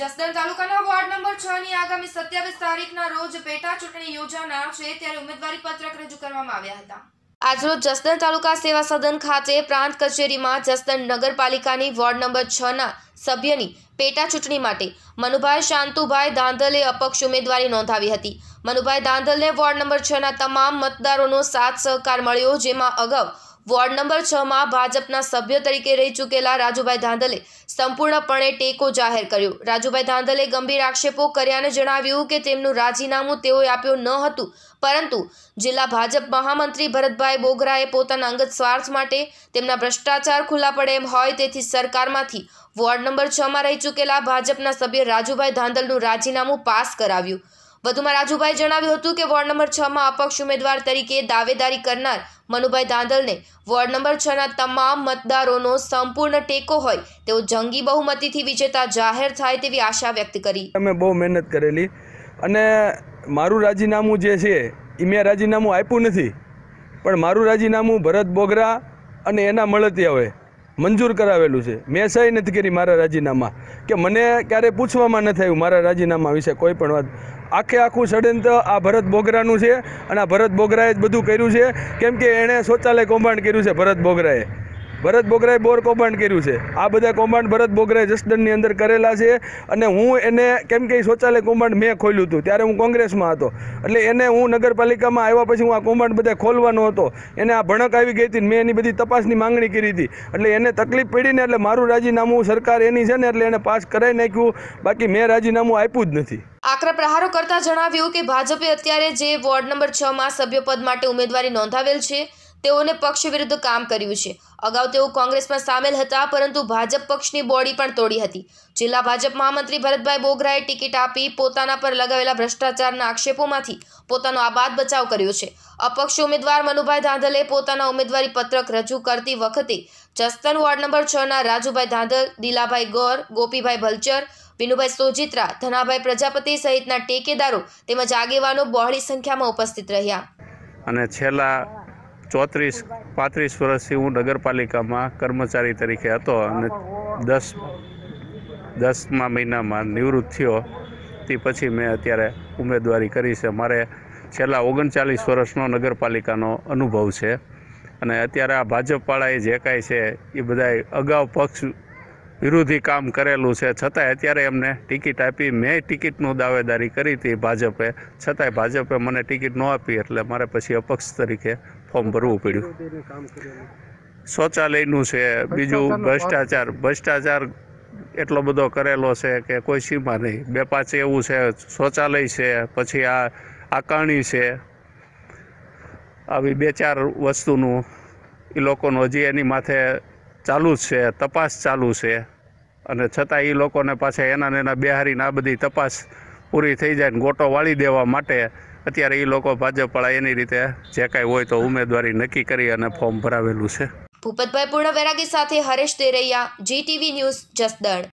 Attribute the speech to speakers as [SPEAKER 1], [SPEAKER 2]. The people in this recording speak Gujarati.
[SPEAKER 1] જસદણ તાલુકાના વોર્ડ નંબર છ ની આગામી સત્યાવીસ તારીખના રોજ પેટા ચૂંટણી યોજાનાર છે ત્યારે ઉમેદવારી પત્રક રજૂ કરવામાં આવ્યા હતા આજરોજ જસદણ તાલુકા સેવા સદન ખાતે પ્રાંત કચેરીમાં જસદણ નગરપાલિકાની વોર્ડ નંબર છ ના સભ્યની પેટા ચૂંટણી માટે મનુભાઈ શાંતુભાઈ દાંધલે અપક્ષ ઉમેદવારી નોંધાવી હતી મનુભાઈ દાંધલને વોર્ડ નંબર છ ના તમામ મતદારોનો સાથ સહકાર મળ્યો જેમાં અગાઉ વોર્ડ નંબર છમાં ભાજપના સભ્ય તરીકે રહી ચૂકેલા રાજુભાઈ ધાંધલે સંપૂર્ણપણે ટેકો જાહેર કર્યો રાજુભાઈ ધાંધલે ગંભીર આક્ષેપો કર્યાને જણાવ્યું કે તેમનું રાજીનામું તેઓએ આપ્યું ન હતું પરંતુ જિલ્લા ભાજપ મહામંત્રી ભરતભાઈ બોગરાએ પોતાના અંગત સ્વાર્થ માટે તેમના ભ્રષ્ટાચાર ખુલ્લા પડે એમ હોય તેથી સરકારમાંથી વોર્ડ નંબર છમાં રહી ચૂકેલા ભાજપના સભ્ય રાજુભાઈ ધાંધલનું રાજીનામું પાસ કરાવ્યું વધુમાં રાજુભાઈ જણાવ્યું હતું કે વોર્ડ નંબર છમાં અપક્ષ ઉમેદવાર તરીકે દાવેદારી કરનાર મનુભાઈ ધાંધલને વોર્ડ નંબર છના તમામ મતદારોનો સંપૂર્ણ ટેકો હોય તેઓ જંગી બહુમતીથી વિજેતા જાહેર થાય તેવી આશા વ્યક્ત કરી
[SPEAKER 2] અમે બહુ મહેનત કરેલી અને મારું રાજીનામું જે છે એ મેં રાજીનામું આપ્યું નથી પણ મારું રાજીનામું ભરત બોગરા અને એના મળતિયાઓએ મંજૂર કરાવેલું છે મેં સહી નથી કરી મારા રાજીનામા કે મને ક્યારેય પૂછવામાં ન આવ્યું મારા રાજીનામા વિશે કોઈ પણ વાત આખે આખું ષડયંત્ર આ ભરત બોગરાનું છે અને આ ભરત બોગરાએ જ બધું કર્યું છે કેમ કે એણે શૌચાલય કૌભાંડ કર્યું છે ભરત બોગરાએ ભરત બોગરાએ બોર કૌભાંડ કર્યું છે આ બધા કૌભાંડ ભરત બોગરાએ જસદનની અંદર કરેલા છે અને હું એને કેમ કે શૌચાલય કૌભાંડ મેં ખોલ્યું હતું ત્યારે હું કોંગ્રેસમાં હતો એટલે એને હું નગરપાલિકામાં આવ્યા પછી હું આ કૌભાંડ બધા ખોલવાનો હતો એને આ ભણક આવી ગઈ હતી મેં એની બધી તપાસની માંગણી કરી હતી એટલે એને તકલીફ પડીને એટલે મારું રાજીનામું સરકાર એની છે ને એટલે એને પાસ કરાવી નાખ્યું બાકી મેં રાજીનામું આપ્યું જ નથી
[SPEAKER 1] આકરા પ્રહારો કરતા જણાવ્યું કે ભાજપે અત્યારે જે વોર્ડ નંબર છ છમાં સભ્યપદ માટે ઉમેદવારી નોંધાવેલ છે તેઓને પક્ષ વિરુદ્ધ કામ કર્યું છે અગાઉ તેઓ કોંગ્રેસમાં સામેલ હતા પરંતુ ભાજપ પક્ષની બોડી પણ તોડી હતી જિલ્લા ભાજપ મહામંત્રી ભરતભાઈ બોગરાએ ટિકિટ આપી પોતાના પર લગાવેલા ભ્રષ્ટાચારના આક્ષેપોમાંથી પોતાનો આબાદ બચાવ કર્યો છે અપક્ષ ઉમેદવાર મનુભાઈ ધાંધલે પોતાના ઉમેદવારી પત્રક રજૂ કરતી વખતે જસ્તન વોર્ડ નંબર છના રાજુભાઈ ધાંધલ દિલાભાઈ ગોર ગોપીભાઈ ભલચર વિનુભાઈ સોજિત્રા ધનાભાઈ પ્રજાપતિ સહિતના ટેકેદારો તેમજ આગેવાનો બહોળી સંખ્યામાં ઉપસ્થિત રહ્યા
[SPEAKER 3] અને છેલ્લા ચોત્રીસ પાંત્રીસ વર્ષથી હું નગરપાલિકામાં કર્મચારી તરીકે હતો અને દસ દસમા મહિનામાં નિવૃત્ત થયો તે પછી મેં અત્યારે ઉમેદવારી કરી છે મારે છેલ્લા ઓગણચાલીસ વર્ષનો નગરપાલિકાનો અનુભવ છે અને અત્યારે આ ભાજપવાળાએ જે કાંઈ છે એ બધાએ અગાઉ પક્ષ વિરોધી કામ કરેલું છે છતાંય અત્યારે એમને ટિકિટ આપી મેં ટિકિટનું દાવેદારી કરી હતી ભાજપે છતાંય ભાજપે મને ટિકિટ ન આપી એટલે મારે પછી અપક્ષ તરીકે ફોર્મ ભરવું પડ્યું શૌચાલયનું છે બીજું ભ્રષ્ટાચાર ભ્રષ્ટાચાર એટલો બધો કરેલો છે કે કોઈ સીમા નહીં બે પાંચ એવું છે શૌચાલય છે પછી આ આકારણી છે આવી બે ચાર વસ્તુનું એ લોકોનો હજી એની માથે ચાલુ જ છે તપાસ ચાલુ છે અને છતાં એ લોકોને પાસે એના ને એના બિહારીને આ બધી તપાસ પૂરી થઈ જાય ને ગોટો વાળી દેવા માટે અત્યારે એ લોકો ભાજપવાળા એની રીતે જે કાંઈ હોય તો ઉમેદવારી નક્કી કરી અને ફોર્મ ભરાવેલું છે
[SPEAKER 1] ભૂપતભાઈ પૂર્ણ વૈરાગી સાથે હરેશ દેરૈયા જીટીવી ન્યૂઝ જસદણ